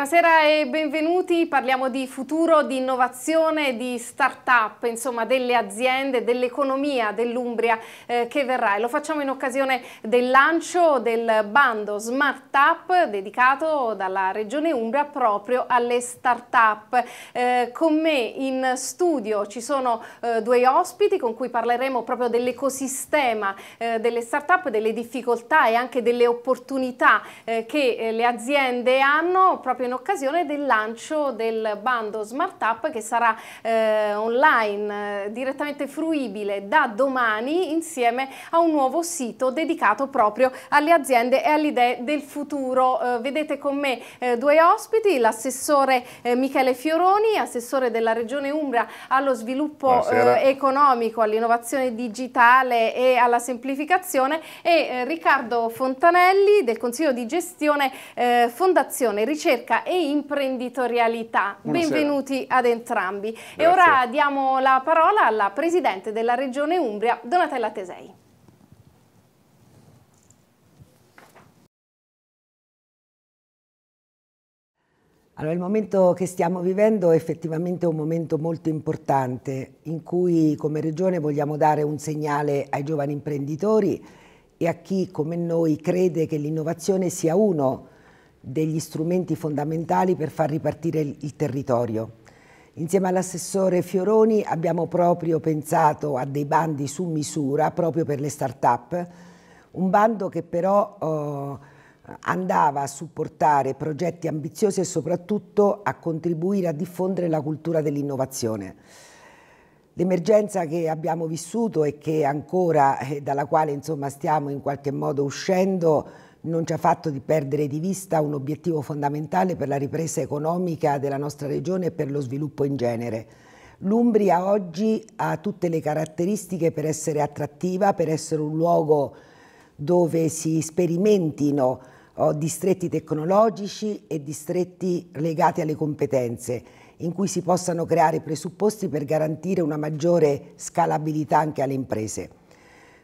Buonasera e benvenuti, parliamo di futuro, di innovazione, di start-up, insomma delle aziende, dell'economia dell'Umbria eh, che verrà e lo facciamo in occasione del lancio del bando Smart Up dedicato dalla Regione Umbria proprio alle start-up. Eh, con me in studio ci sono eh, due ospiti con cui parleremo proprio dell'ecosistema eh, delle start-up, delle difficoltà e anche delle opportunità eh, che eh, le aziende hanno proprio in occasione del lancio del bando Smart Up che sarà eh, online eh, direttamente fruibile da domani insieme a un nuovo sito dedicato proprio alle aziende e alle idee del futuro. Eh, vedete con me eh, due ospiti, l'assessore eh, Michele Fioroni, assessore della Regione Umbria allo sviluppo economico, all'innovazione digitale e alla semplificazione e Riccardo Fontanelli del Consiglio di Gestione Fondazione Ricerca e imprenditorialità. Buonasera. Benvenuti ad entrambi. Grazie. E ora diamo la parola alla Presidente della Regione Umbria, Donatella Tesei. Allora, il momento che stiamo vivendo è effettivamente un momento molto importante in cui come Regione vogliamo dare un segnale ai giovani imprenditori e a chi come noi crede che l'innovazione sia uno degli strumenti fondamentali per far ripartire il territorio. Insieme all'assessore Fioroni abbiamo proprio pensato a dei bandi su misura proprio per le start-up, un bando che però eh, andava a supportare progetti ambiziosi e soprattutto a contribuire a diffondere la cultura dell'innovazione. L'emergenza che abbiamo vissuto e che ancora, eh, dalla quale insomma, stiamo in qualche modo uscendo, non ci ha fatto di perdere di vista un obiettivo fondamentale per la ripresa economica della nostra regione e per lo sviluppo in genere. L'Umbria oggi ha tutte le caratteristiche per essere attrattiva, per essere un luogo dove si sperimentino oh, distretti tecnologici e distretti legati alle competenze, in cui si possano creare presupposti per garantire una maggiore scalabilità anche alle imprese.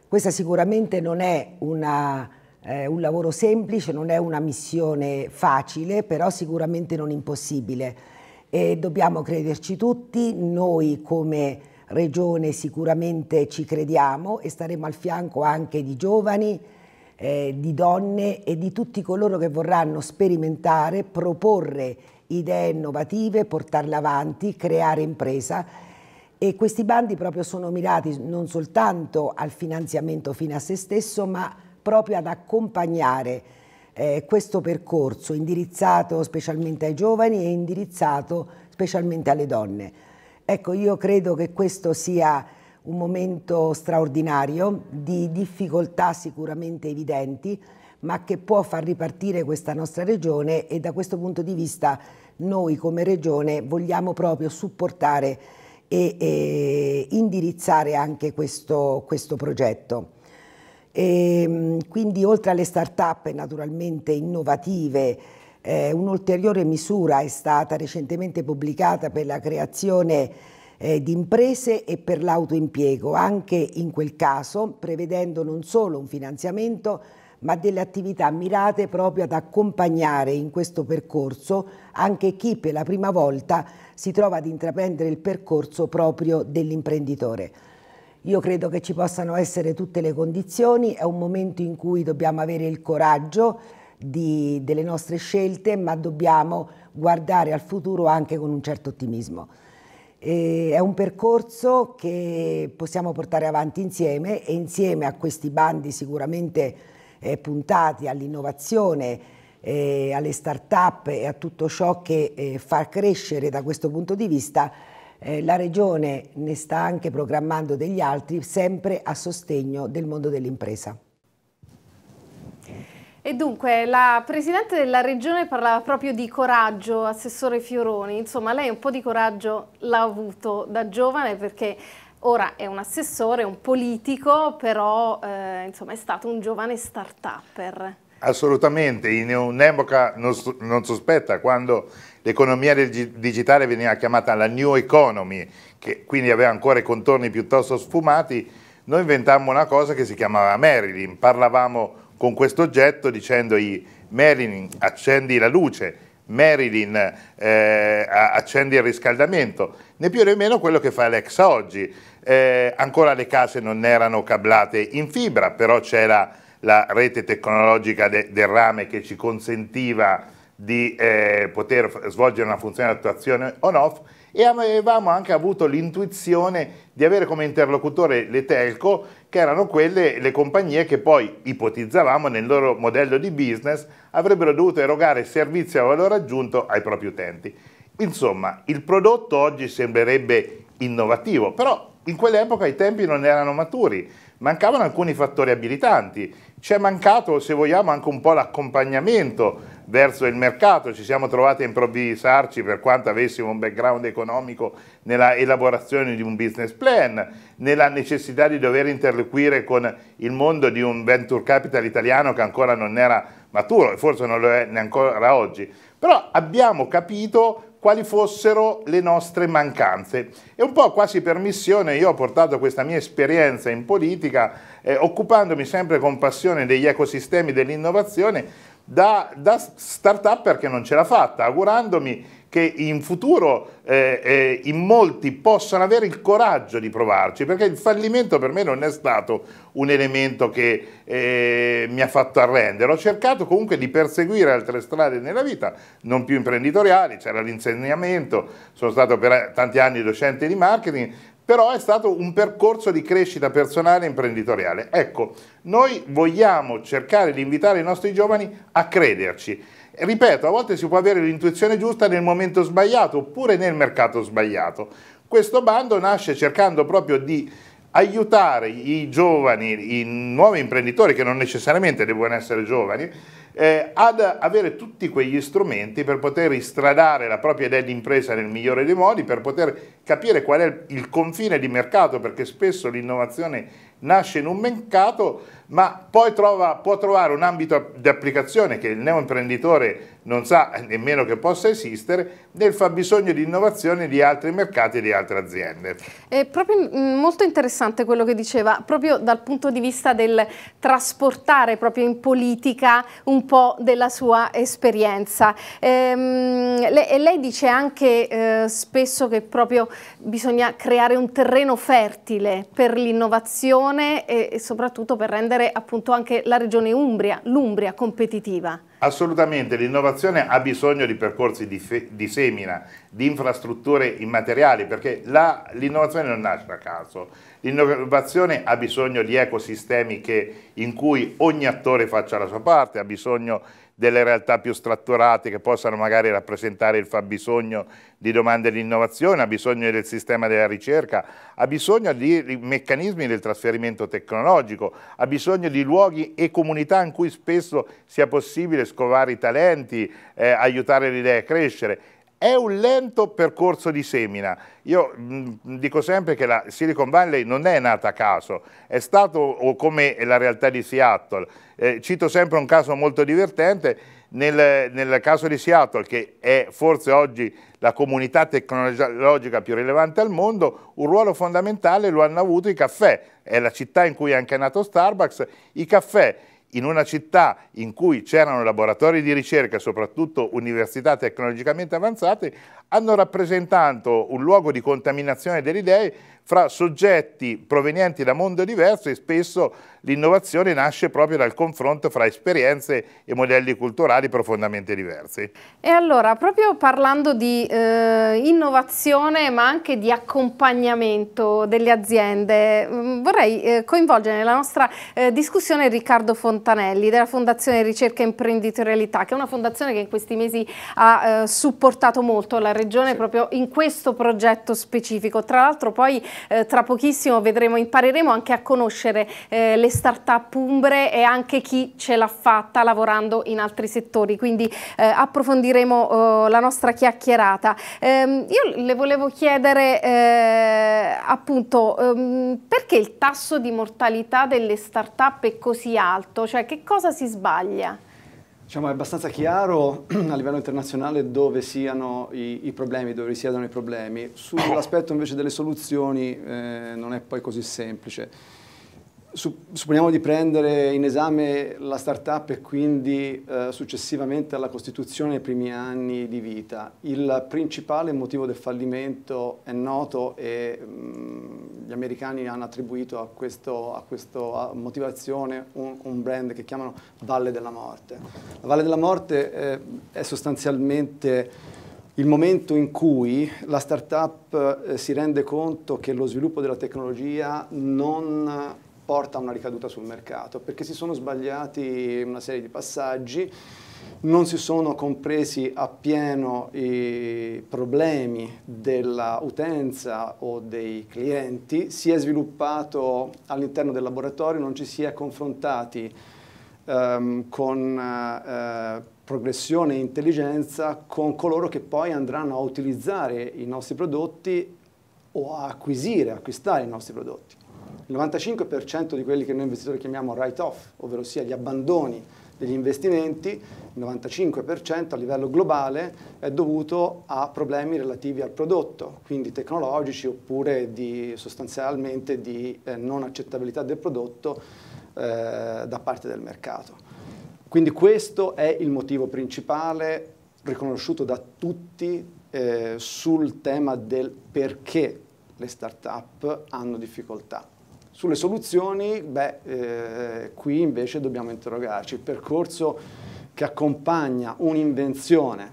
Questa sicuramente non è una eh, un lavoro semplice, non è una missione facile, però sicuramente non impossibile. E dobbiamo crederci tutti, noi come Regione sicuramente ci crediamo e staremo al fianco anche di giovani, eh, di donne e di tutti coloro che vorranno sperimentare, proporre idee innovative, portarle avanti, creare impresa e questi bandi proprio sono mirati non soltanto al finanziamento fine a se stesso ma proprio ad accompagnare eh, questo percorso indirizzato specialmente ai giovani e indirizzato specialmente alle donne. Ecco, io credo che questo sia un momento straordinario di difficoltà sicuramente evidenti, ma che può far ripartire questa nostra regione e da questo punto di vista noi come regione vogliamo proprio supportare e, e indirizzare anche questo, questo progetto. E, ehm, quindi oltre alle start-up naturalmente innovative, eh, un'ulteriore misura è stata recentemente pubblicata per la creazione eh, di imprese e per l'autoimpiego, anche in quel caso prevedendo non solo un finanziamento, ma delle attività mirate proprio ad accompagnare in questo percorso anche chi per la prima volta si trova ad intraprendere il percorso proprio dell'imprenditore. Io credo che ci possano essere tutte le condizioni, è un momento in cui dobbiamo avere il coraggio di, delle nostre scelte, ma dobbiamo guardare al futuro anche con un certo ottimismo. E è un percorso che possiamo portare avanti insieme e insieme a questi bandi sicuramente eh, puntati all'innovazione, eh, alle start-up e a tutto ciò che eh, fa crescere da questo punto di vista, eh, la Regione ne sta anche programmando degli altri, sempre a sostegno del mondo dell'impresa. E dunque la Presidente della Regione parlava proprio di coraggio, Assessore Fioroni, insomma lei un po' di coraggio l'ha avuto da giovane perché ora è un assessore, un politico, però eh, insomma è stato un giovane start-upper. Assolutamente, in un'epoca non, non sospetta, quando l'economia digitale veniva chiamata la new economy, che quindi aveva ancora i contorni piuttosto sfumati, noi inventammo una cosa che si chiamava Marilyn, parlavamo con questo oggetto dicendogli Marilyn accendi la luce, Marilyn eh, accendi il riscaldamento, né più né meno quello che fa Alexa oggi. Eh, ancora le case non erano cablate in fibra, però c'era la rete tecnologica de del rame che ci consentiva di eh, poter svolgere una funzione di attuazione on-off e avevamo anche avuto l'intuizione di avere come interlocutore le telco, che erano quelle le compagnie che poi ipotizzavamo nel loro modello di business avrebbero dovuto erogare servizi a valore aggiunto ai propri utenti. Insomma, il prodotto oggi sembrerebbe innovativo, però in quell'epoca i tempi non erano maturi, mancavano alcuni fattori abilitanti, c'è mancato, se vogliamo, anche un po' l'accompagnamento verso il mercato, ci siamo trovati a improvvisarci per quanto avessimo un background economico nella elaborazione di un business plan, nella necessità di dover interloquire con il mondo di un venture capital italiano che ancora non era maturo e forse non lo è neanche oggi. Però abbiamo capito quali fossero le nostre mancanze. E un po' quasi per missione io ho portato questa mia esperienza in politica, eh, occupandomi sempre con passione degli ecosistemi dell'innovazione da, da start perché non ce l'ha fatta, augurandomi che in futuro eh, eh, in molti possano avere il coraggio di provarci, perché il fallimento per me non è stato un elemento che eh, mi ha fatto arrendere, ho cercato comunque di perseguire altre strade nella vita, non più imprenditoriali, c'era l'insegnamento, sono stato per tanti anni docente di marketing, però è stato un percorso di crescita personale e imprenditoriale. Ecco, noi vogliamo cercare di invitare i nostri giovani a crederci. Ripeto, a volte si può avere l'intuizione giusta nel momento sbagliato oppure nel mercato sbagliato. Questo bando nasce cercando proprio di aiutare i giovani, i nuovi imprenditori che non necessariamente devono essere giovani, eh, ad avere tutti quegli strumenti per poter istradare la propria idea di impresa nel migliore dei modi, per poter capire qual è il confine di mercato, perché spesso l'innovazione nasce in un mercato, ma poi trova, può trovare un ambito di applicazione che il neoimprenditore non sa nemmeno che possa esistere, nel fabbisogno di innovazione di altri mercati e di altre aziende. È proprio mm, molto interessante quello che diceva, proprio dal punto di vista del trasportare proprio in politica un po' della sua esperienza. Ehm, lei, lei, dice anche eh, spesso che proprio bisogna creare un terreno fertile per l'innovazione regione e, soprattutto per rendere appunto anche la regione Umbria, l'Umbria competitiva? Assolutamente, l'innovazione ha bisogno di percorsi di, di, semina, di infrastrutture immateriali, perché l'innovazione non nasce a caso. L'innovazione ha bisogno di ecosistemi che, in cui ogni attore faccia la sua parte, ha bisogno di delle realtà più strutturate che possano magari rappresentare il fabbisogno di domande di innovazione, ha bisogno del sistema della ricerca, ha bisogno di meccanismi del trasferimento tecnologico, ha bisogno di luoghi e comunità in cui spesso sia possibile scovare i talenti, eh, aiutare le idee a crescere. È un lento percorso di semina. Io mh, dico sempre che la Silicon Valley non è nata a caso, è stato come la realtà di Seattle, eh, cito sempre un caso molto divertente, nel, nel, caso di Seattle, che è forse oggi la comunità tecnologica più rilevante al mondo, un ruolo fondamentale lo hanno avuto i caffè, è la città in cui è anche nato Starbucks, i caffè in una città in cui c'erano laboratori di ricerca, soprattutto università tecnologicamente avanzate, hanno rappresentato un luogo di contaminazione delle idee fra soggetti provenienti da mondi diversi e spesso l'innovazione nasce proprio dal confronto fra esperienze e modelli culturali profondamente diversi. E allora, proprio parlando di eh, innovazione ma anche di accompagnamento delle aziende, mm, vorrei eh, coinvolgere nella nostra eh, discussione Riccardo Fontanelli della Fondazione Ricerca e Imprenditorialità, che è una fondazione che in questi mesi ha eh, supportato molto la Regione sì. proprio in questo progetto specifico. Tra l'altro poi eh, tra pochissimo vedremo, impareremo anche a conoscere eh, le start-up umbre e anche chi ce l'ha fatta lavorando in altri settori, quindi eh, approfondiremo oh, la nostra chiacchierata. Ehm, io le volevo chiedere eh, appunto ehm, perché il tasso di mortalità delle start-up è così alto, cioè che cosa si sbaglia? Diciamo, è abbastanza chiaro a livello internazionale dove siano i, i problemi, dove risiedono i problemi. Sull'aspetto invece delle soluzioni eh, non è poi così semplice supponiamo di prendere in esame la startup e quindi eh, successivamente alla costituzione nei primi anni di vita. Il principale motivo del fallimento è noto e mh, mm, gli americani hanno attribuito a, questa motivazione un, un, brand che chiamano Valle della Morte. La Valle della Morte eh, è sostanzialmente il momento in cui la startup eh, si rende conto che lo sviluppo della tecnologia non porta a una ricaduta sul mercato, perché si sono sbagliati una serie di passaggi, non si sono compresi appieno i problemi dell'utenza o dei clienti, si è sviluppato all'interno del laboratorio, non ci si è confrontati ehm, con eh, progressione e intelligenza con coloro che poi andranno a utilizzare i nostri prodotti o a acquisire, acquistare i nostri prodotti. Il 95% di quelli che noi investitori chiamiamo write-off, ovvero sia gli abbandoni degli investimenti, il 95% a livello globale è dovuto a problemi relativi al prodotto, quindi tecnologici oppure di, sostanzialmente di eh, non accettabilità del prodotto eh, da parte del mercato. Quindi questo è il motivo principale riconosciuto da tutti eh, sul tema del perché le start-up hanno difficoltà. Sulle soluzioni, beh, eh, qui invece dobbiamo interrogarci. Il percorso che accompagna un'invenzione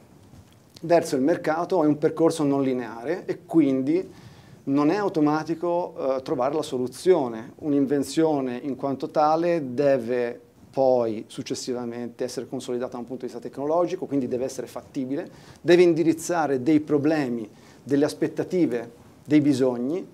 verso il mercato è un percorso non lineare e quindi non è automatico eh, trovare la soluzione. Un'invenzione in quanto tale deve poi successivamente essere consolidata da un punto di vista tecnologico, quindi deve essere fattibile, deve indirizzare dei problemi, delle aspettative, dei bisogni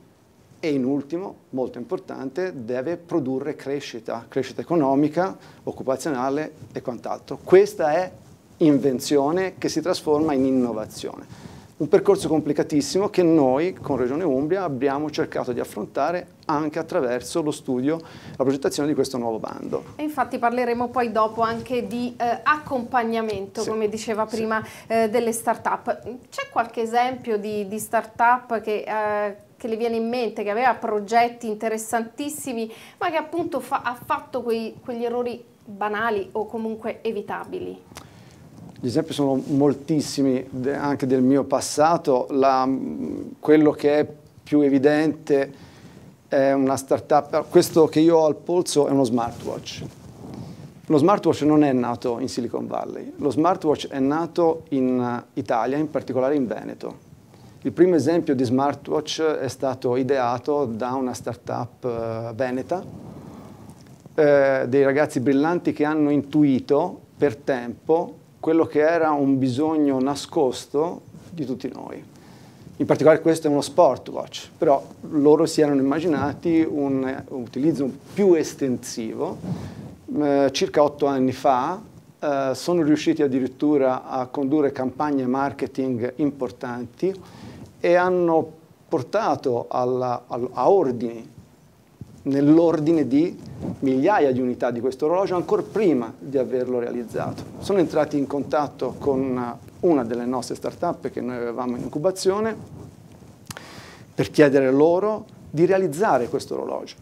e in ultimo, molto importante, deve produrre crescita, crescita economica, occupazionale e quant'altro. Questa è invenzione che si trasforma in innovazione. Un percorso complicatissimo che noi con Regione Umbria abbiamo cercato di affrontare anche attraverso lo studio, la progettazione di questo nuovo bando. E infatti parleremo poi dopo anche di eh, accompagnamento, sì, come diceva prima, sì. eh, delle start-up. C'è qualche esempio di, di start-up che... Eh, che le viene in mente, che aveva progetti interessantissimi, ma che appunto fa, ha fatto quei, quegli errori banali o comunque evitabili? Gli esempi sono moltissimi anche del mio passato, La, mm, quello che è più evidente è una startup, questo che io ho al polso è uno smartwatch. Lo smartwatch non è nato in Silicon Valley, lo smartwatch è nato in eh, Italia, in particolare in Veneto il primo esempio di smartwatch è stato ideato da una startup eh, veneta, eh, dei ragazzi brillanti che hanno intuito per tempo quello che era un bisogno nascosto di tutti noi. In particolare questo è uno sportwatch, però loro si erano immaginati un utilizzo più estensivo. Eh, circa otto anni fa eh, sono riusciti addirittura a condurre campagne marketing importanti e hanno portato alla, a, ordini, nell'ordine di migliaia di unità di questo orologio ancora prima di averlo realizzato. Sono entrati in contatto con una delle nostre start-up che noi avevamo in incubazione per chiedere loro di realizzare questo orologio.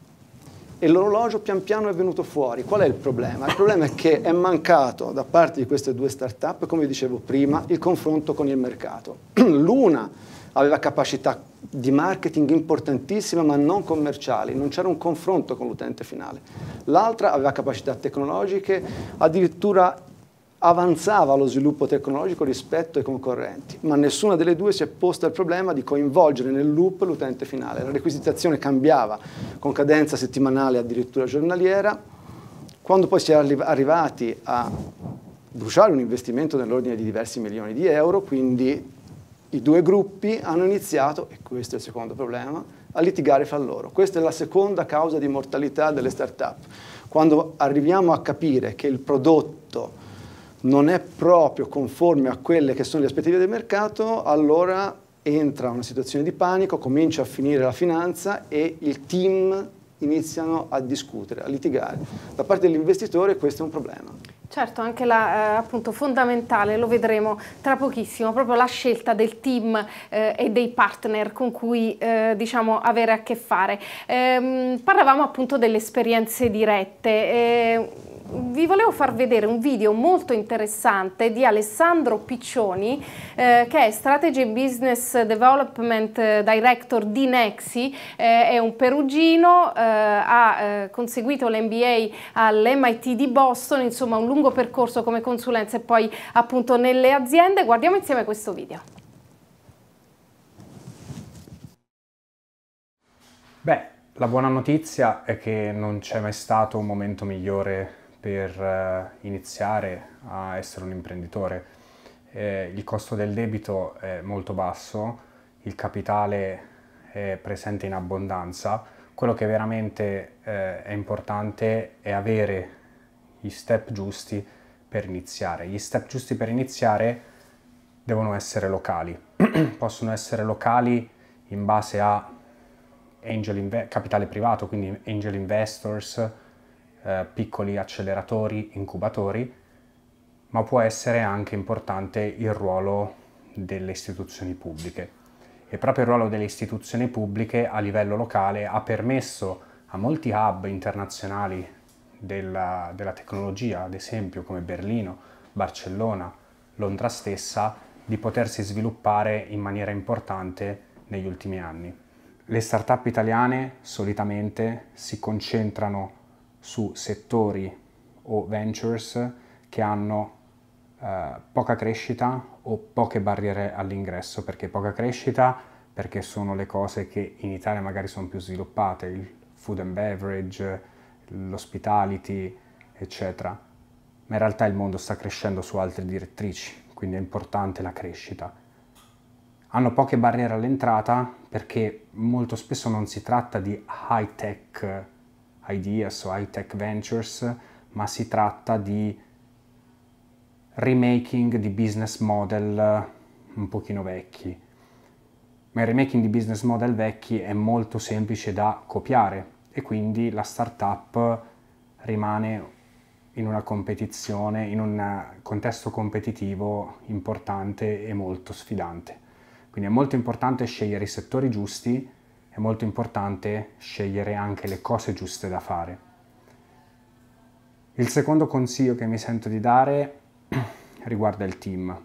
E l'orologio pian piano è venuto fuori. Qual è il problema? Il problema è che è mancato da parte di queste due start-up, come dicevo prima, il confronto con il mercato. L'una aveva capacità di marketing importantissima ma non commerciali, non c'era un confronto con l'utente finale. L'altra aveva capacità tecnologiche, addirittura avanzava lo sviluppo tecnologico rispetto ai concorrenti, ma nessuna delle due si è posta il problema di coinvolgere nel loop l'utente finale. La requisitazione cambiava con cadenza settimanale, addirittura giornaliera. Quando poi si è arrivati a bruciare un investimento nell'ordine di diversi milioni di euro, quindi i due gruppi hanno iniziato, e questo è il secondo problema, a litigare fra loro. Questa è la seconda causa di mortalità delle start-up. Quando arriviamo a capire che il prodotto non è proprio conforme a quelle che sono le aspettative del mercato, allora entra una situazione di panico, comincia a finire la finanza e il team iniziano a discutere, a litigare. Da parte dell'investitore questo è un problema. Certo, anche la, eh, appunto fondamentale, lo vedremo tra pochissimo, proprio la scelta del team eh, e dei partner con cui eh, diciamo avere a che fare. Ehm, parlavamo appunto delle esperienze dirette eh, vi volevo far vedere un video molto interessante di Alessandro Piccioni eh, che è Strategy Business Development Director di Nexi, eh, è un perugino, eh, ha eh, conseguito l'MBA all'MIT di Boston, insomma un lungo percorso come consulenza e poi appunto nelle aziende. Guardiamo insieme questo video. Beh, la buona notizia è che non c'è mai stato un momento migliore per eh, iniziare a essere un imprenditore. Eh, il costo del debito è molto basso, il capitale è presente in abbondanza, quello che veramente eh, è importante è avere gli step giusti per iniziare. Gli step giusti per iniziare devono essere locali, possono essere locali in base a capitale privato, quindi angel investors, eh, piccoli acceleratori, incubatori, ma può essere anche importante il ruolo delle istituzioni pubbliche. E proprio il ruolo delle istituzioni pubbliche a livello locale ha permesso a molti hub internazionali della, della tecnologia, ad esempio come Berlino, Barcellona, Londra stessa, di potersi sviluppare in maniera importante negli ultimi anni. Le start-up italiane solitamente si concentrano su settori o ventures che hanno eh, poca crescita o poche barriere all'ingresso, perché poca crescita perché sono le cose che in Italia magari sono più sviluppate, il food and beverage, l'hospitality, eccetera. Ma in realtà il mondo sta crescendo su altre direttrici, quindi è importante la crescita. Hanno poche barriere all'entrata perché molto spesso non si tratta di high tech Ideas o High Tech Ventures, ma si tratta di remaking di business model eh, un pochino vecchi. Ma il remaking di business model vecchi è molto semplice da copiare e quindi la startup rimane in una competizione, in un contesto competitivo importante e molto sfidante. Quindi è molto importante scegliere i settori giusti è molto importante scegliere anche le cose giuste da fare. Il secondo consiglio che mi sento di dare riguarda il team.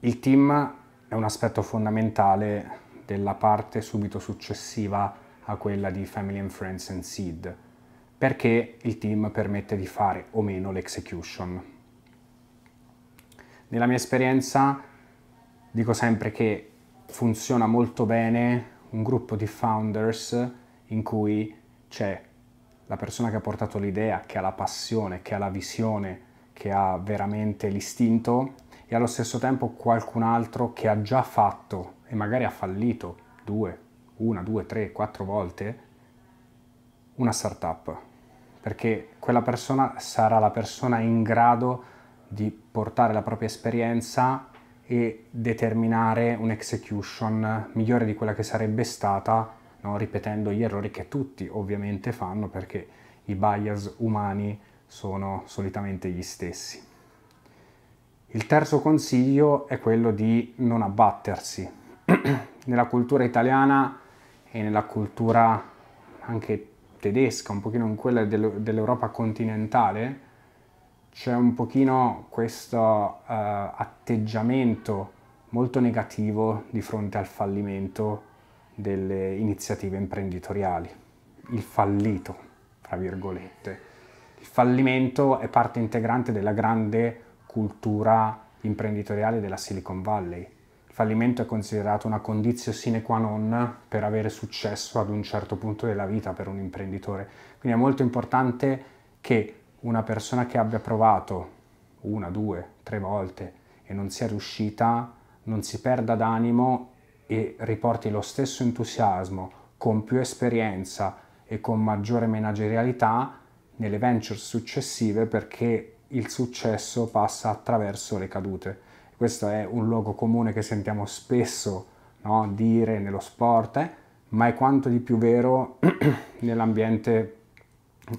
Il team è un aspetto fondamentale della parte subito successiva a quella di Family and Friends and Seed, perché il team permette di fare o meno l'execution. Nella mia esperienza dico sempre che funziona molto bene un gruppo di founders in cui c'è la persona che ha portato l'idea, che ha la passione, che ha la visione, che ha veramente l'istinto e allo stesso tempo qualcun altro che ha già fatto e magari ha fallito due, una, due, tre, quattro volte una startup perché quella persona sarà la persona in grado di portare la propria esperienza e determinare un'execution migliore di quella che sarebbe stata, no? ripetendo gli errori che tutti ovviamente fanno perché i bias umani sono solitamente gli stessi. Il terzo consiglio è quello di non abbattersi. nella cultura italiana e nella cultura anche tedesca, un pochino in quella dell'Europa continentale, c'è un pochino questo uh, atteggiamento molto negativo di fronte al fallimento delle iniziative imprenditoriali, il fallito, tra virgolette. Il fallimento è parte integrante della grande cultura imprenditoriale della Silicon Valley. Il fallimento è considerato una condizione sine qua non per avere successo ad un certo punto della vita per un imprenditore. Quindi è molto importante che una persona che abbia provato una, due, tre volte e non sia riuscita, non si perda d'animo e riporti lo stesso entusiasmo con più esperienza e con maggiore managerialità nelle venture successive perché il successo passa attraverso le cadute. Questo è un luogo comune che sentiamo spesso no, dire nello sport, eh, ma è quanto di più vero nell'ambiente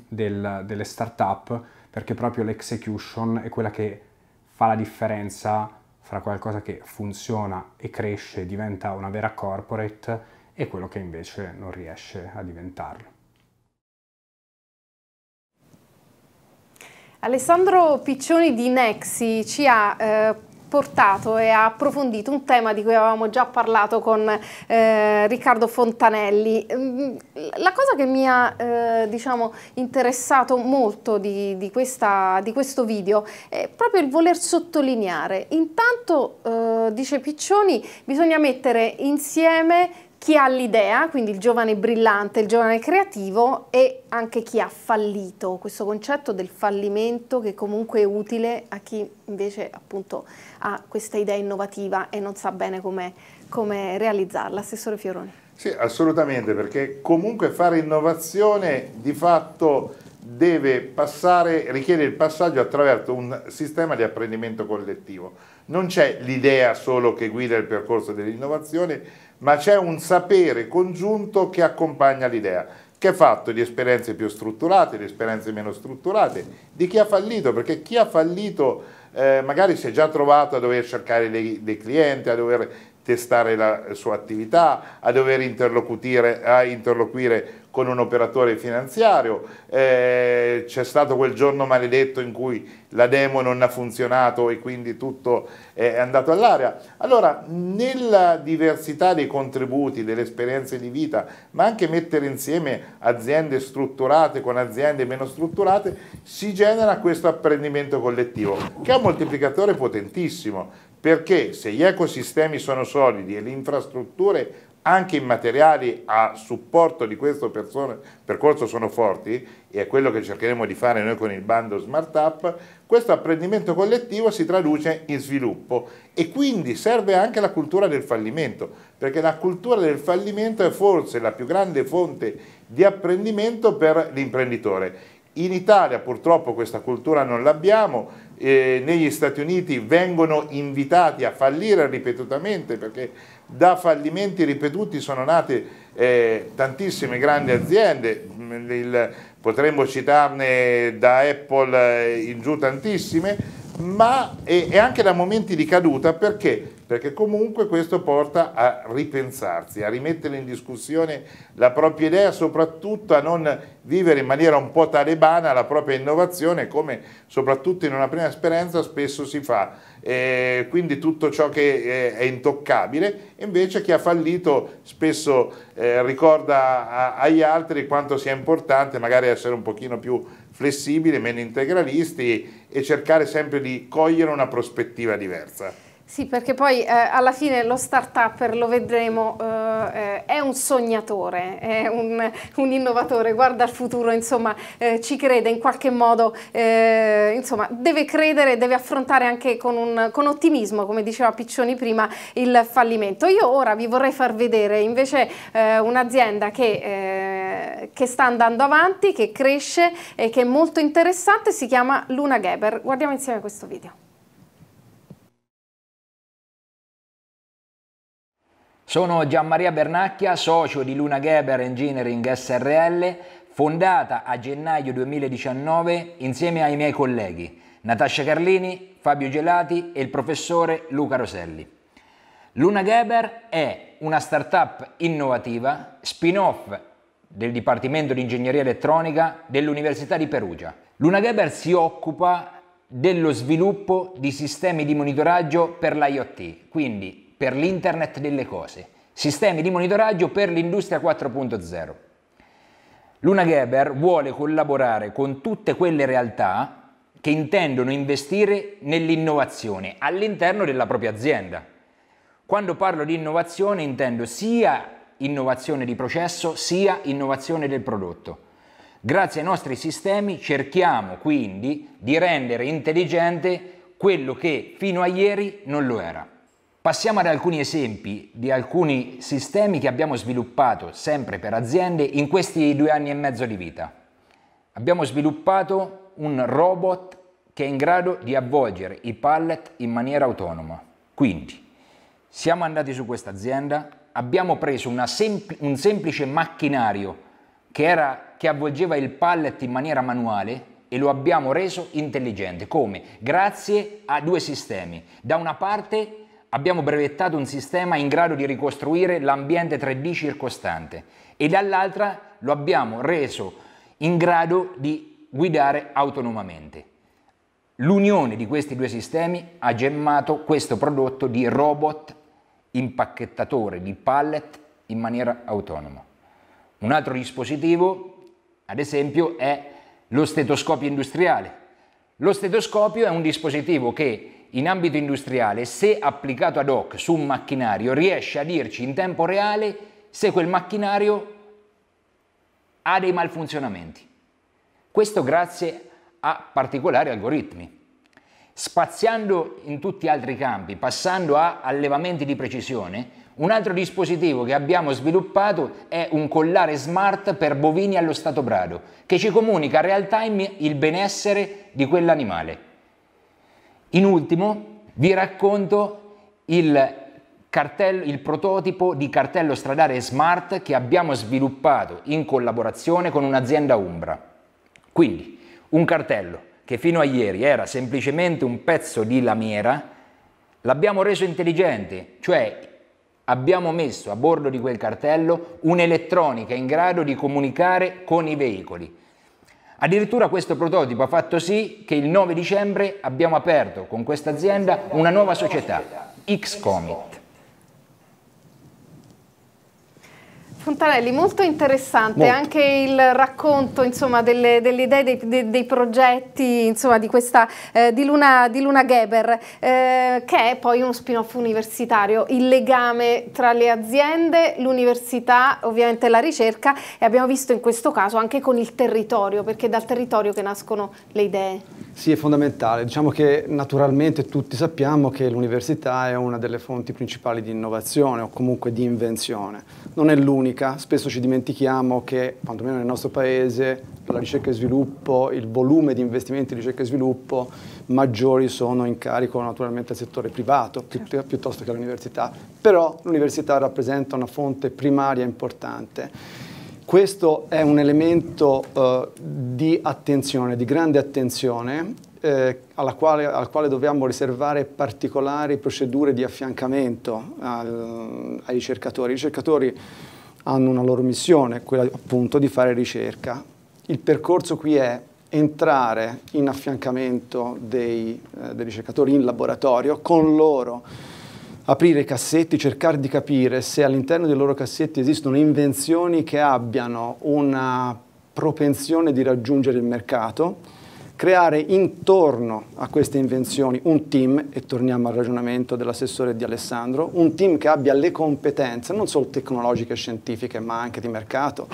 del, delle startup perché proprio l'execution è quella che fa la differenza fra qualcosa che funziona e cresce e diventa una vera corporate e quello che invece non riesce a diventarlo. Alessandro Piccioni di Nexi ci ha eh, portato e ha approfondito un tema di cui avevamo già parlato con eh, Riccardo Fontanelli. Mm, la cosa che mi ha eh, diciamo, interessato molto di, di, questa, di, questo video è proprio il voler sottolineare. Intanto, eh, dice Piccioni, bisogna mettere insieme chi ha l'idea, quindi il giovane brillante, il giovane creativo e anche chi ha fallito, questo concetto del fallimento che comunque è utile a chi invece appunto ha questa idea innovativa e non sa bene come, come realizzarla. Assessore Fioroni. Sì, assolutamente, perché comunque fare innovazione di fatto deve passare, richiede il passaggio attraverso un sistema di apprendimento collettivo. Non c'è l'idea solo che guida il percorso dell'innovazione, ma c'è un sapere congiunto che accompagna l'idea che è fatto di esperienze più strutturate, di esperienze meno strutturate, di chi ha fallito, perché chi ha fallito eh, magari si è già trovato a dover cercare dei, dei clienti, a dover testare la sua attività, a dover interlocutire, a interloquire con un operatore finanziario, eh, c'è stato quel giorno maledetto in cui la demo non ha funzionato e quindi tutto è andato all'aria. Allora, nella diversità dei contributi, delle esperienze di vita, ma anche mettere insieme aziende strutturate con aziende meno strutturate, si genera questo apprendimento collettivo, che è un moltiplicatore potentissimo, perché se gli ecosistemi sono solidi e le infrastrutture sono anche i materiali a supporto di questo percorso sono forti e è quello che cercheremo di fare noi con il bando Smart Up, questo apprendimento collettivo si traduce in sviluppo e quindi serve anche la cultura del fallimento, perché la cultura del fallimento è forse la più grande fonte di apprendimento per l'imprenditore. In Italia purtroppo questa cultura non l'abbiamo, eh, negli Stati Uniti vengono invitati a fallire ripetutamente perché da fallimenti ripetuti sono nate eh, tantissime grandi aziende, mm, il, potremmo citarne da Apple eh, in giù tantissime, ma e, e anche da momenti di caduta perché? Perché comunque questo porta a ripensarsi, a rimettere in discussione la propria idea, soprattutto a non vivere in maniera un po' talebana la propria innovazione, come soprattutto in una prima esperienza spesso si fa eh, quindi tutto ciò che eh, è intoccabile, invece chi ha fallito spesso eh, ricorda a, agli altri quanto sia importante magari essere un pochino più flessibili, meno integralisti e cercare sempre di cogliere una prospettiva diversa. Sì, perché poi eh, alla fine lo start up lo vedremo, eh, eh, è un sognatore, è un, un, innovatore, guarda al futuro, insomma, eh, ci crede in qualche modo, eh, insomma, deve credere, deve affrontare anche con, un, con, ottimismo, come diceva Piccioni prima, il fallimento. Io ora vi vorrei far vedere invece eh, un'azienda che, che, sta andando avanti, che cresce e che è molto interessante, si chiama Luna Geber. Guardiamo insieme questo video. Sono Gianmaria Bernacchia, socio di Luna Geber Engineering SRL, fondata a gennaio 2019 insieme ai miei colleghi Natascia Carlini, Fabio Gelati e il professore Luca Roselli. Luna Geber è una startup innovativa, spin-off del Dipartimento di Ingegneria Elettronica dell'Università di Perugia. Luna Geber si occupa dello sviluppo di sistemi di monitoraggio per l'IoT, quindi per l'internet delle cose, sistemi di monitoraggio per l'industria 4.0. Luna Geber vuole collaborare con tutte quelle realtà che intendono investire nell'innovazione all'interno della propria azienda. Quando parlo di innovazione intendo sia innovazione di processo sia innovazione del prodotto. Grazie ai nostri sistemi cerchiamo quindi di rendere intelligente quello che fino a ieri non lo era. Passiamo ad alcuni esempi di alcuni sistemi che abbiamo sviluppato sempre per aziende in questi due anni e mezzo di vita. Abbiamo sviluppato un robot che è in grado di avvolgere i pallet in maniera autonoma. Quindi siamo andati su questa azienda, abbiamo preso sempl un semplice macchinario che, era, che avvolgeva il pallet in maniera manuale e lo abbiamo reso intelligente. Come? Grazie a due sistemi. Da una parte Abbiamo brevettato un sistema in grado di ricostruire l'ambiente 3D circostante e dall'altra lo abbiamo reso in grado di guidare autonomamente. L'unione di questi due sistemi ha gemmato questo prodotto di robot impacchettatore di pallet in maniera autonoma. Un altro dispositivo, ad esempio, è lo stetoscopio industriale. Lo stetoscopio è un dispositivo che in ambito industriale, se applicato ad hoc su un macchinario, riesce a dirci in tempo reale se quel macchinario ha dei malfunzionamenti. Questo grazie a particolari algoritmi. Spaziando in tutti gli altri campi, passando a allevamenti di precisione, un altro dispositivo che abbiamo sviluppato è un collare smart per bovini allo stato brado, che ci comunica real time il benessere di quell'animale. In ultimo vi racconto il, cartello, il prototipo di cartello stradale smart che abbiamo sviluppato in collaborazione con un'azienda Umbra. Quindi un cartello che fino a ieri era semplicemente un pezzo di lamiera, l'abbiamo reso intelligente, cioè abbiamo messo a bordo di quel cartello un'elettronica in grado di comunicare con i veicoli. Addirittura questo prototipo ha fatto sì che il 9 dicembre abbiamo aperto con questa azienda una nuova società, Xcomit. Fontanelli, molto interessante molto. anche il racconto insomma, delle, delle, idee, dei, dei, dei progetti insomma, di, questa, eh, di, Luna, di, Luna, Geber, eh, che è poi uno spin-off universitario, il legame tra le aziende, l'università, ovviamente la ricerca e abbiamo visto in questo caso anche con il territorio, perché è dal territorio che nascono le idee. Sì, è fondamentale. Diciamo che naturalmente tutti sappiamo che l'università è una delle fonti principali di innovazione o comunque di invenzione. Non è l'unica, spesso ci dimentichiamo che, quantomeno nel nostro paese, la ricerca e sviluppo, il volume di investimenti in ricerca e sviluppo maggiori sono in carico naturalmente al settore privato certo. piuttosto che all'università. Però l'università rappresenta una fonte primaria importante. Questo è un elemento eh, di attenzione, di grande attenzione, eh, quale, al quale dobbiamo riservare particolari procedure di affiancamento al, ai ricercatori. I ricercatori hanno una loro missione, quella appunto di fare ricerca. Il percorso qui è entrare in affiancamento dei, eh, dei ricercatori in laboratorio con loro aprire i cassetti, cercare di capire se all'interno dei loro cassetti esistono invenzioni che abbiano una propensione di raggiungere il mercato, creare intorno a queste invenzioni un team, e torniamo al ragionamento dell'assessore Di Alessandro, un team che abbia le competenze non solo tecnologiche e scientifiche ma anche di mercato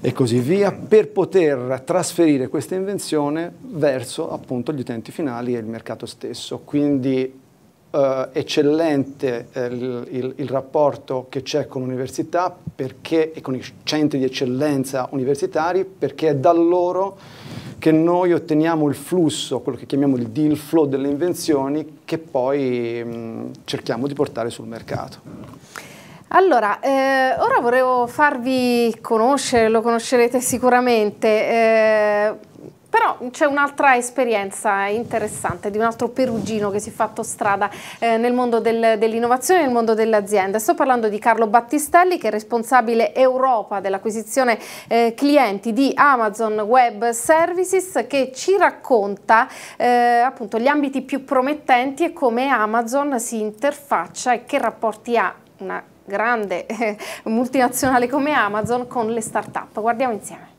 e così via, per poter trasferire questa invenzione verso appunto gli utenti finali e il mercato stesso. Quindi eh, eccellente eh, il, il, rapporto che c'è con l'università e con i centri di eccellenza universitari perché è da loro che noi otteniamo il flusso, quello che chiamiamo il deal flow delle invenzioni che poi mh, mm, cerchiamo di portare sul mercato. Allora, eh, ora vorrei farvi conoscere, lo conoscerete sicuramente, eh, però c'è un'altra esperienza interessante di un altro perugino che si è fatto strada eh, nel mondo del, dell'innovazione e nel mondo dell'azienda. Sto parlando di Carlo Battistelli che è responsabile Europa dell'acquisizione eh, clienti di Amazon Web Services che ci racconta eh, appunto gli ambiti più promettenti e come Amazon si interfaccia e che rapporti ha una grande multinazionale come Amazon con le start-up. Guardiamo insieme.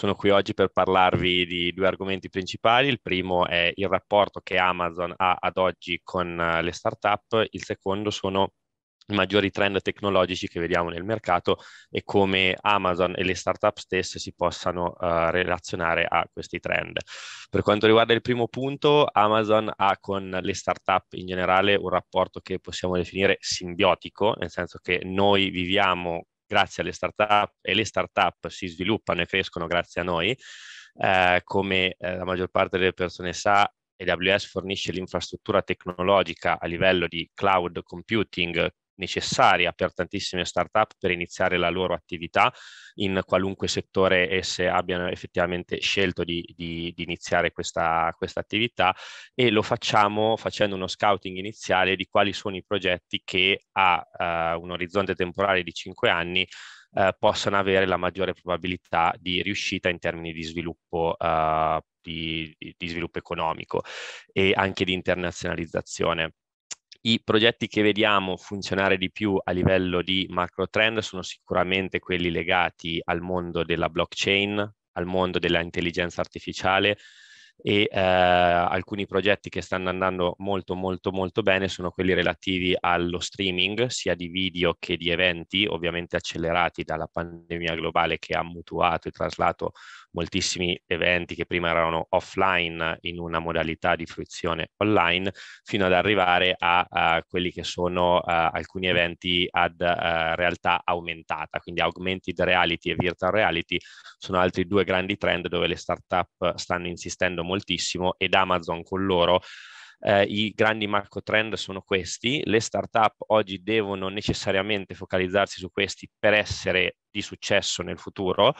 Sono qui oggi per parlarvi di due argomenti principali. Il primo è il rapporto che Amazon ha ad oggi con eh, le startup. il secondo sono i maggiori trend tecnologici che vediamo nel mercato e come Amazon e le startup stesse si possano uh, relazionare a questi trend. Per quanto riguarda il primo punto, Amazon ha con le startup in generale un rapporto che possiamo definire simbiotico, nel senso che noi viviamo grazie alle startup e le startup si sviluppano e crescono grazie a noi. Eh, come eh, la maggior parte delle persone sa, AWS fornisce l'infrastruttura tecnologica a livello di cloud computing necessaria per tantissime startup per iniziare la loro attività in qualunque settore esse abbiano effettivamente scelto di, di, di iniziare questa, questa attività e lo facciamo facendo uno scouting iniziale di quali sono i progetti che a uh, un orizzonte temporale di 5 anni eh, possano avere la maggiore probabilità di riuscita in termini di sviluppo, eh, di, di, sviluppo economico e anche di internazionalizzazione. I progetti che vediamo funzionare di più a livello di macro trend sono sicuramente quelli legati al mondo della blockchain, al mondo dell'intelligenza artificiale e eh, alcuni progetti che stanno andando molto molto molto bene sono quelli relativi allo streaming sia di video che di eventi ovviamente accelerati dalla pandemia globale che ha mutuato e traslato moltissimi eventi che prima erano offline in una modalità di fruizione online, fino ad arrivare a, a quelli che sono uh, alcuni eventi ad uh, realtà aumentata, quindi augmented reality e virtual reality sono altri due grandi trend dove le startup stanno insistendo moltissimo ed Amazon con loro eh, I grandi macro trend sono questi, le start-up oggi devono necessariamente focalizzarsi su questi per essere di successo nel futuro,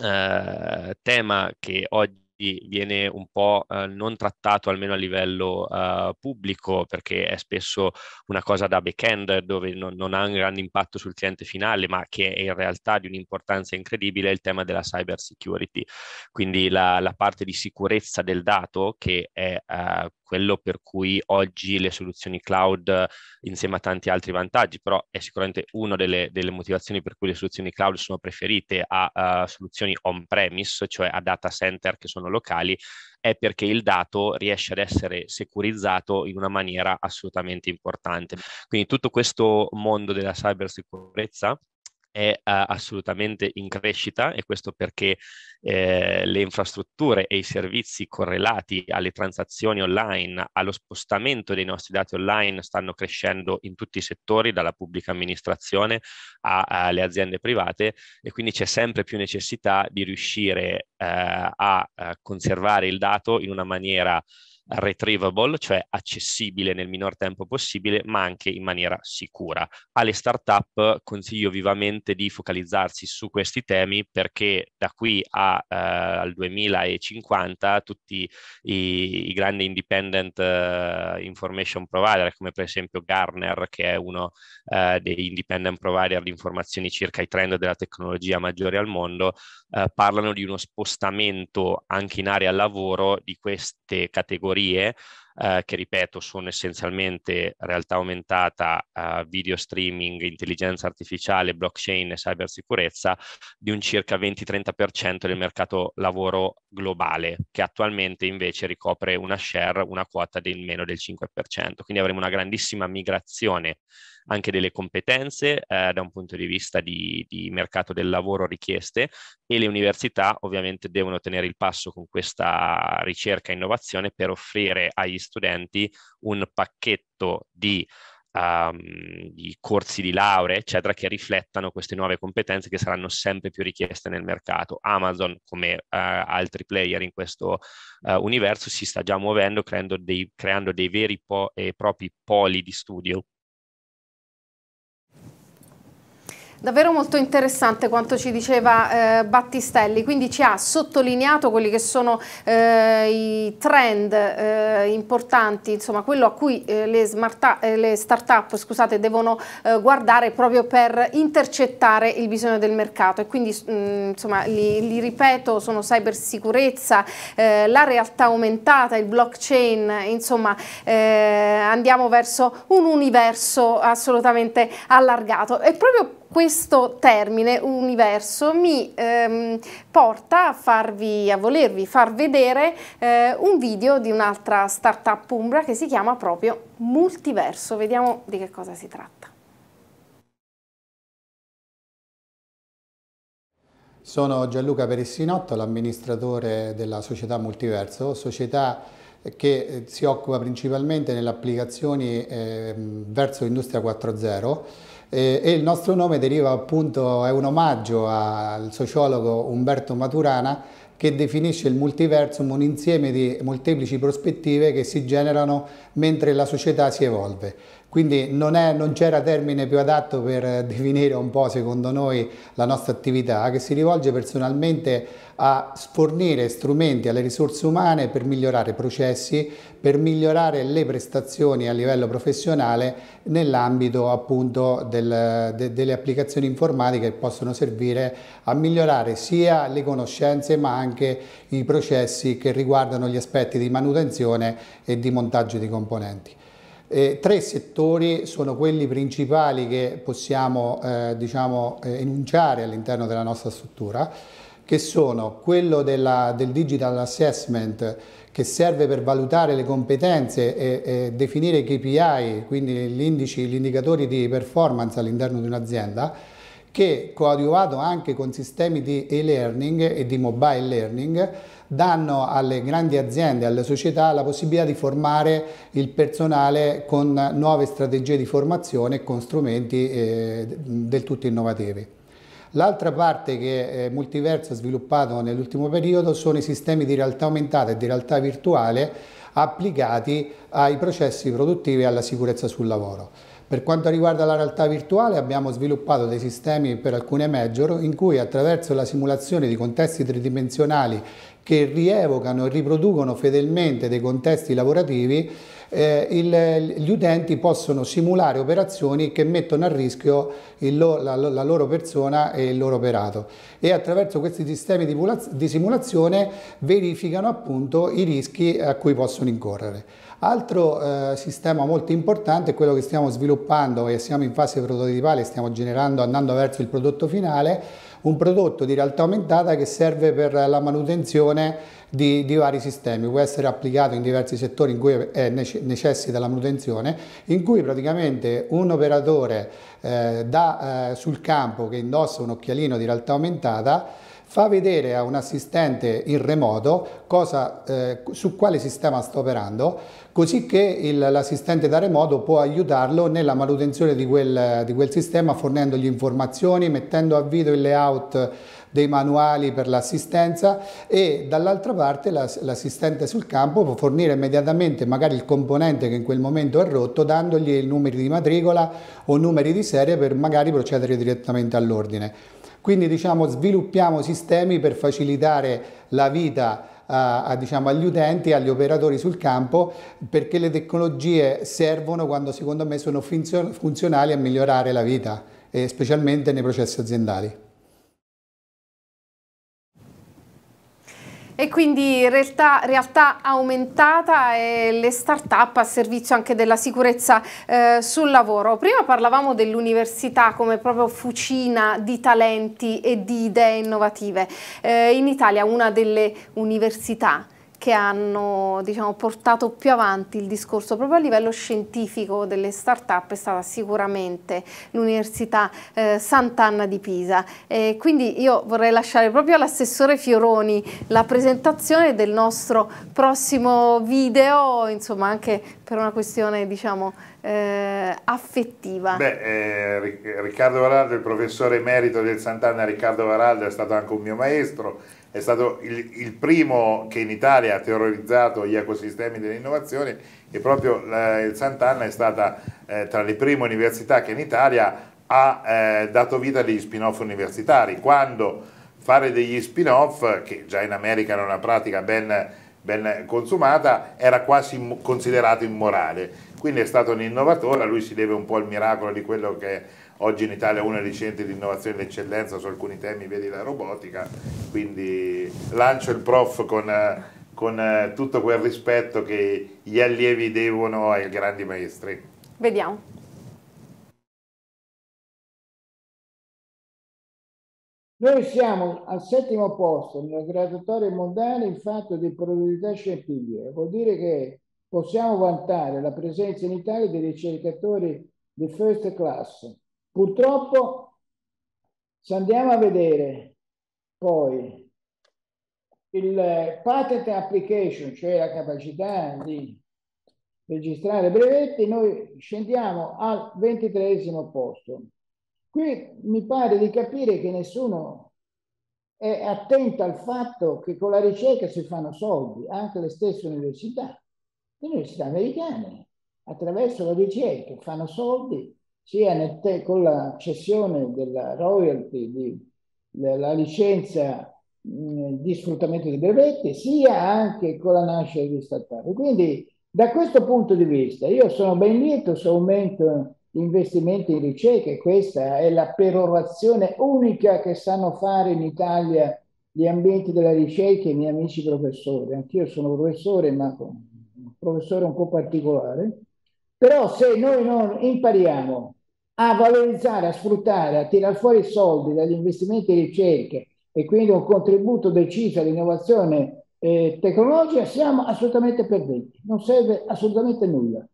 eh, tema che oggi quindi viene un po' eh, non trattato almeno a livello eh, pubblico perché è spesso una cosa da back-end dove non, non, ha un grande impatto sul cliente finale ma che è in realtà di un'importanza incredibile il tema della cyber security, quindi la, la parte di sicurezza del dato che è eh, quello per cui oggi le soluzioni cloud insieme a tanti altri vantaggi, però è sicuramente una delle, delle motivazioni per cui le soluzioni cloud sono preferite a, a eh, soluzioni on-premise, cioè a data center che sono locali, è perché il dato riesce ad essere securizzato in una maniera assolutamente importante. Quindi tutto questo mondo della cybersicurezza è eh, assolutamente in crescita e questo perché eh, le infrastrutture e i servizi correlati alle transazioni online, allo spostamento dei nostri dati online stanno crescendo in tutti i settori, dalla pubblica amministrazione alle aziende private e quindi c'è sempre più necessità di riuscire eh, a, a eh, conservare il dato in una maniera retrievable, cioè accessibile nel minor tempo possibile, ma anche in maniera sicura. Alle startup consiglio vivamente di focalizzarsi su questi temi perché da qui a, eh, al 2050 tutti i, i grandi independent eh, information provider, come per esempio Garner, che è uno eh, degli independent provider di informazioni circa i trend della tecnologia maggiori al mondo, eh, parlano di uno spostamento anche in area lavoro di queste categorie categorie eh, che ripeto sono essenzialmente realtà aumentata, eh, video streaming, intelligenza artificiale, blockchain e cybersicurezza di un circa 20-30% del mercato lavoro globale che attualmente invece ricopre una share, una quota del meno del 5%. Quindi avremo una grandissima migrazione anche delle competenze eh, da un punto di vista di, di, mercato del lavoro richieste e le università ovviamente devono tenere il passo con questa ricerca e innovazione per offrire agli studenti un pacchetto di um, ehm, i corsi di laurea, eccetera, che riflettano queste nuove competenze che saranno sempre più richieste nel mercato. Amazon, come uh, altri player in questo uh, universo, si sta già muovendo creando dei, creando dei veri po- e propri poli di studio Davvero molto interessante quanto ci diceva eh, Battistelli, quindi ci ha sottolineato quelli che sono eh, i trend eh, importanti, insomma quello a cui eh, le, smart, eh, le start-up scusate, devono eh, guardare proprio per intercettare il bisogno del mercato e quindi mh, mm, insomma li, li, ripeto sono cybersicurezza, la realtà aumentata, il blockchain, insomma andiamo verso un universo assolutamente allargato e proprio questo termine universo mi ehm, porta a, farvi, a volervi far vedere eh, un video di un'altra startup Umbra che si chiama proprio Multiverso. Vediamo di che cosa si tratta. Sono Gianluca Perissinotto, l'amministratore della società Multiverso, società che eh, si occupa principalmente nelle applicazioni eh, verso Industria 4.0 eh, e il nostro nome deriva appunto, è un omaggio al sociologo Umberto Maturana che definisce il multiversum un insieme di molteplici prospettive che si generano mentre la società si evolve. Quindi non, è, non c'era termine più adatto per definire un po', secondo noi, la nostra attività, che si rivolge personalmente a fornire strumenti alle risorse umane per migliorare i processi, per migliorare le prestazioni a livello professionale nell'ambito appunto del, de, delle applicazioni informatiche che possono servire a migliorare sia le conoscenze ma anche i processi che riguardano gli aspetti di manutenzione e di montaggio di componenti. Eh, tre settori sono quelli principali che possiamo eh, diciamo, eh, enunciare all'interno della nostra struttura, che sono quello della, del digital assessment che serve per valutare le competenze e, e definire KPI, quindi gli indici, gli indicatori di performance all'interno di un'azienda, che coadiuvato anche con sistemi di e-learning e di mobile learning danno alle grandi aziende, alle società la possibilità di formare il personale con nuove strategie di formazione e con strumenti eh, del tutto innovativi. L'altra parte che Multiverso ha sviluppato nell'ultimo periodo sono i sistemi di realtà aumentata e di realtà virtuale applicati ai processi produttivi e alla sicurezza sul lavoro. Per quanto riguarda la realtà virtuale abbiamo sviluppato dei sistemi per alcune major in cui attraverso la simulazione di contesti tridimensionali che rievocano e riproducono fedelmente dei contesti lavorativi eh, il, gli utenti possono simulare operazioni che mettono a rischio lo, la, la, loro persona e il loro operato e attraverso questi sistemi di, di simulazione verificano appunto i rischi a cui possono incorrere. Altro eh, sistema molto importante è quello che stiamo sviluppando e siamo in fase prototipale, stiamo generando, andando verso il prodotto finale, un prodotto di realtà aumentata che serve per la manutenzione di, di vari sistemi, può essere applicato in diversi settori in cui è necessita la manutenzione, in cui praticamente un operatore eh, da, eh, sul campo che indossa un occhialino di realtà aumentata fa vedere a un assistente in remoto cosa, eh, su quale sistema sta operando, così che l'assistente da remoto può aiutarlo nella manutenzione di quel, di quel sistema fornendogli informazioni, mettendo a video il layout dei manuali per l'assistenza e dall'altra parte l'assistente sul campo può fornire immediatamente magari il componente che in quel momento è rotto dandogli i numeri di matricola o numeri di serie per magari procedere direttamente all'ordine. Quindi diciamo, sviluppiamo sistemi per facilitare la vita a, eh, a, diciamo, agli utenti, agli operatori sul campo, perché le tecnologie servono quando secondo me sono funzionali a migliorare la vita, specialmente nei processi aziendali. E quindi realtà, realtà aumentata e le start-up a servizio anche della sicurezza eh, sul lavoro. Prima parlavamo dell'università come proprio fucina di talenti e di idee innovative. Eh, in Italia una delle università che hanno diciamo, portato più avanti il discorso proprio a livello scientifico delle start-up è stata sicuramente l'Università eh, Sant'Anna di Pisa. E quindi io vorrei lasciare proprio all'assessore Fioroni la presentazione del nostro prossimo video, insomma anche per una questione diciamo, eh, affettiva. Beh, eh, Riccardo Varaldo, il professore emerito del Sant'Anna Riccardo Varaldo è stato anche un mio maestro è stato il, il, primo che in Italia ha terrorizzato gli ecosistemi dell'innovazione e proprio la, eh, il Sant'Anna è stata eh, tra le prime università che in Italia ha eh, dato vita agli spin-off universitari, quando fare degli spin-off, che già in America era una pratica ben, ben consumata, era quasi considerato immorale. Quindi è stato un innovatore, a lui si deve un po' il miracolo di quello che è Oggi in Italia uno dei centri di innovazione d'eccellenza su alcuni temi, vedi la robotica, quindi lancio il prof con, con eh, tutto quel rispetto che gli allievi devono ai grandi maestri. Vediamo. Noi siamo al settimo posto nella graduatoria mondiale in fatto di produttività scientifica. Vuol dire che possiamo vantare la presenza in Italia di ricercatori di first class, Purtroppo, se andiamo a vedere poi il patent application, cioè la capacità di registrare brevetti, noi scendiamo al ventitreesimo posto. Qui mi pare di capire che nessuno è attento al fatto che con la ricerca si fanno soldi, anche le stesse università, le università americane, attraverso la ricerca fanno soldi sia nel, con la cessione della royalty di, della licenza mh, di sfruttamento dei brevetti, sia anche con la nascita di degli statali. Quindi da questo punto di vista io sono ben lieto se aumento gli investimenti in ricerca e questa è la perorazione unica che sanno fare in Italia gli ambienti della ricerca e i miei amici professori. Anch'io sono professore, ma un professore un po' particolare però se noi non impariamo a valorizzare, a sfruttare, a tirar fuori i soldi dagli investimenti in ricerca e quindi un contributo deciso all'innovazione eh, tecnologica, siamo assolutamente perdenti. Non serve assolutamente nulla.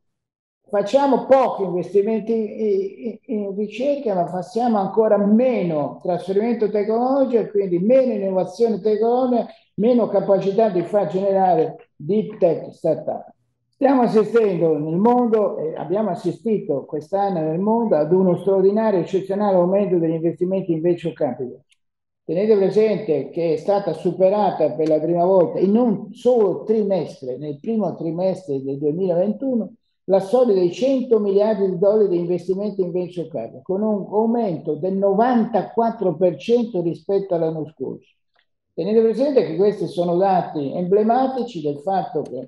Facciamo pochi investimenti in, in, in ricerca, ma facciamo ancora meno trasferimento tecnologico, quindi meno innovazione tecnologica, meno capacità di far generare deep tech startup. Stiamo assistendo nel mondo, eh, abbiamo assistito quest'anno nel mondo ad uno straordinario, eccezionale aumento degli investimenti in venture capital. Tenete presente che è stata superata per la prima volta in un solo trimestre, nel primo trimestre del 2021, la soglia dei 100 miliardi di dollari di investimenti in venture capital, con un aumento del 94% rispetto all'anno scorso. Tenete presente che questi sono dati emblematici del fatto che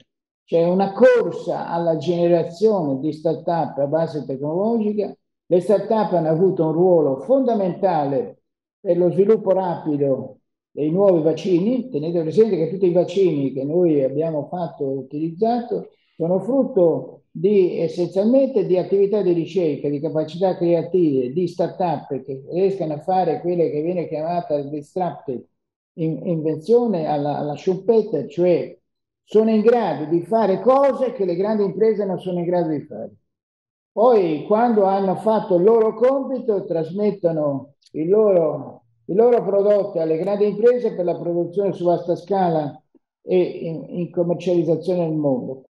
c'è una corsa alla generazione di start-up a base tecnologica. Le start-up hanno avuto un ruolo fondamentale per lo sviluppo rapido dei nuovi vaccini. Tenete presente che tutti i vaccini che noi abbiamo fatto e utilizzato sono frutto di, essenzialmente di attività di ricerca, di capacità creative, di start-up che riescano a fare quelle che viene chiamata disruptive invenzione alla, alla Schumpeter, cioè sono in grado di fare cose che le grandi imprese non sono in grado di fare. Poi quando hanno fatto il loro compito trasmettono i loro, il loro prodotto alle grandi imprese per la produzione su vasta scala e in, in commercializzazione nel mondo.